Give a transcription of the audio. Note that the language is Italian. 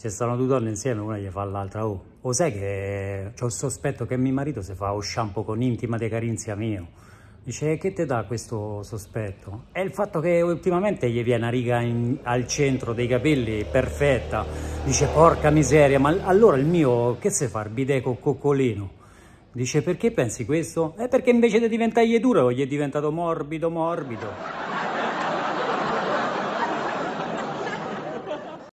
se stanno due donne insieme una gli fa l'altra oh, o sai che ho il sospetto che mio marito si fa o shampoo con intima de carinzia mio dice eh, che ti dà questo sospetto è il fatto che ultimamente gli viene una riga in, al centro dei capelli perfetta dice porca miseria ma allora il mio che se fa il bidet coccolino dice perché pensi questo? è eh, perché invece di diventare duro gli è diventato morbido morbido